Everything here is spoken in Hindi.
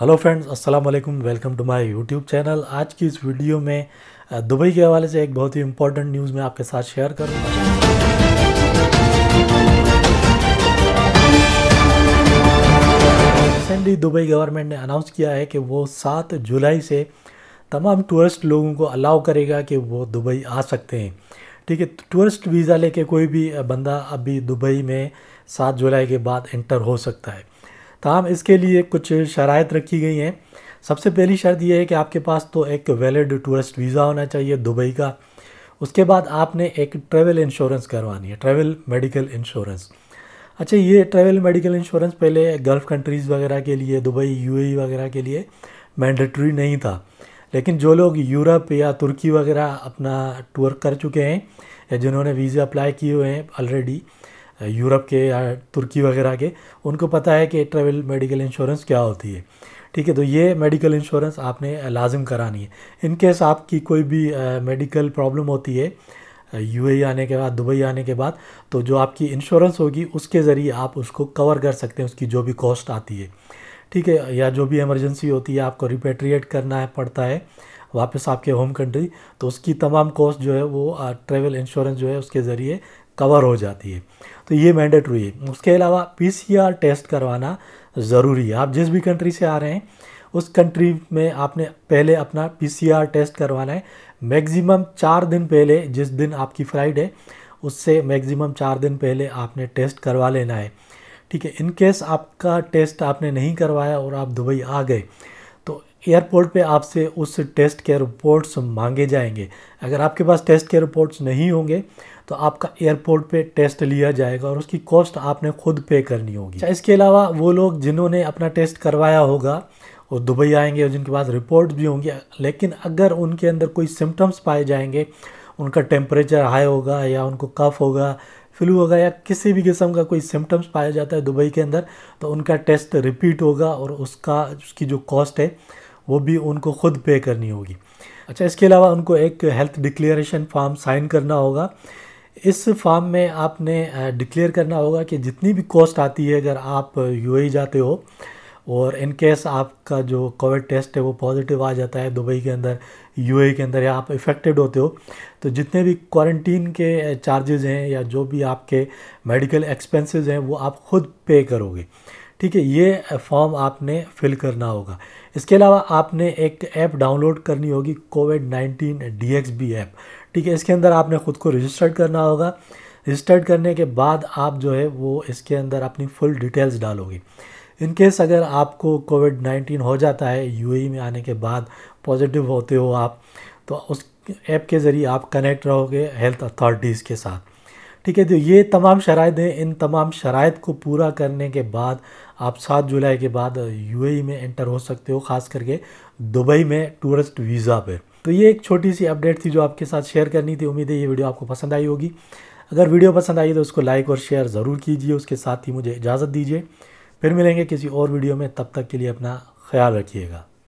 हेलो फ्रेंड्स अस्सलाम वालेकुम welcome to my YouTube channel आज की इस वीडियो में दुबई के हवाले से एक बहुत ही इंपॉर्टेंट न्यूज़ मैं आपके साथ शेयर करूँगा रिसेंटली दुबई गवर्नमेंट ने अनाउंस किया है कि वो सात जुलाई से तमाम टूरिस्ट लोगों को अलाउ करेगा कि वो दुबई आ सकते हैं ठीक है टूरिस्ट वीज़ा लेके कोई भी बंदा अभी दुबई में सात जुलाई के बाद इंटर हो सकता है तमाम इसके लिए कुछ शरात रखी गई हैं सबसे पहली शर्त यह है कि आपके पास तो एक वैलिड टूरिस्ट वीज़ा होना चाहिए दुबई का उसके बाद आपने एक ट्रैवल इंश्योरेंस करवानी है ट्रैवल मेडिकल इंश्योरेंस अच्छा ये ट्रैवल मेडिकल इंश्योरेंस पहले गल्फ़ कंट्रीज़ वगैरह के लिए दुबई यूएई e वगैरह के लिए मैंडेटरी नहीं था लेकिन जो लोग यूरोप या तुर्की वगैरह अपना टूर कर चुके हैं या जिन्होंने वीज़ा अप्लाई किए हुए हैं ऑलरेडी यूरोप के या तुर्की वगैरह के उनको पता है कि ट्रेवल मेडिकल इंश्योरेंस क्या होती है ठीक है तो ये मेडिकल इंश्योरेंस आपने लाजम करानी है इनकेस आपकी कोई भी मेडिकल प्रॉब्लम होती है यू e आने के बाद दुबई आने के बाद तो जो आपकी इंश्योरेंस होगी उसके ज़रिए आप उसको कवर कर सकते हैं उसकी जो भी कॉस्ट आती है ठीक है या जो भी इमरजेंसी होती है आपको रिपेट्रिएट करना है पड़ता है वापस आपके होम कंट्री तो उसकी तमाम कॉस्ट जो है वो ट्रेवल इंश्योरेंस जो है उसके ज़रिए कवर हो जाती है तो ये मैंडेटरी है उसके अलावा पी टेस्ट करवाना ज़रूरी है आप जिस भी कंट्री से आ रहे हैं उस कंट्री में आपने पहले अपना पी टेस्ट करवाना है मैक्सिमम चार दिन पहले जिस दिन आपकी फ्लाइट है उससे मैक्सिमम चार दिन पहले आपने टेस्ट करवा लेना है ठीक है इन केस आपका टेस्ट आपने नहीं करवाया और आप दुबई आ गए एयरपोर्ट पे आपसे उस टेस्ट के रिपोर्ट्स मांगे जाएंगे अगर आपके पास टेस्ट के रिपोर्ट्स नहीं होंगे तो आपका एयरपोर्ट पे टेस्ट लिया जाएगा और उसकी कॉस्ट आपने खुद पे करनी होगी अच्छा, इसके अलावा वो लोग जिन्होंने अपना टेस्ट करवाया होगा वो दुबई आएंगे और जिनके पास रिपोर्ट भी होंगे लेकिन अगर उनके अंदर कोई सिम्टम्स पाए जाएंगे उनका टेम्परेचर हाई होगा या उनको कफ होगा फ्लू होगा या किसी भी किस्म का कोई सिम्टम्स पाया जाता है दुबई के अंदर तो उनका टेस्ट रिपीट होगा और उसका उसकी जो कॉस्ट है वो भी उनको ख़ुद पे करनी होगी अच्छा इसके अलावा उनको एक हेल्थ डिक्लेरेशन फॉर्म साइन करना होगा इस फॉर्म में आपने डिक्लेयर करना होगा कि जितनी भी कॉस्ट आती है अगर आप यू e जाते हो और इन केस आपका जो कोविड टेस्ट है वो पॉजिटिव आ जाता है दुबई के अंदर यू e के अंदर या आप इफ़ेक्टेड होते हो तो जितने भी क्वारंटीन के चार्जेज़ हैं या जो भी आपके मेडिकल एक्सपेंसेस हैं वो आप ख़ुद पे करोगे ठीक है ये फॉर्म आपने फिल करना होगा इसके अलावा आपने एक ऐप डाउनलोड करनी होगी covid nineteen D X B app ठीक है इसके अंदर आपने ख़ुद को रजिस्टर्ड करना होगा रजिस्टर्ड करने के बाद आप जो है वो इसके अंदर अपनी फुल डिटेल्स डालोगे इन केस अगर आपको कोविड नाइन्टीन हो जाता है यू e में आने के बाद पॉजिटिव होते हो आप तो उस ऐप के ज़रिए आप कनेक्ट रहोगे हेल्थ अथॉरिटीज़ के साथ ठीक है तो ये तमाम शरात हैं इन तमाम शराइ को पूरा करने के बाद आप सात जुलाई के बाद यूएई में एंटर हो सकते हो ख़ास करके दुबई में टूरिस्ट वीज़ा पर तो ये एक छोटी सी अपडेट थी जो आपके साथ शेयर करनी थी उम्मीद है ये वीडियो आपको पसंद आई होगी अगर वीडियो पसंद आई तो उसको लाइक और शेयर ज़रूर कीजिए उसके साथ ही मुझे इजाज़त दीजिए फिर मिलेंगे किसी और वीडियो में तब तक के लिए अपना ख्याल रखिएगा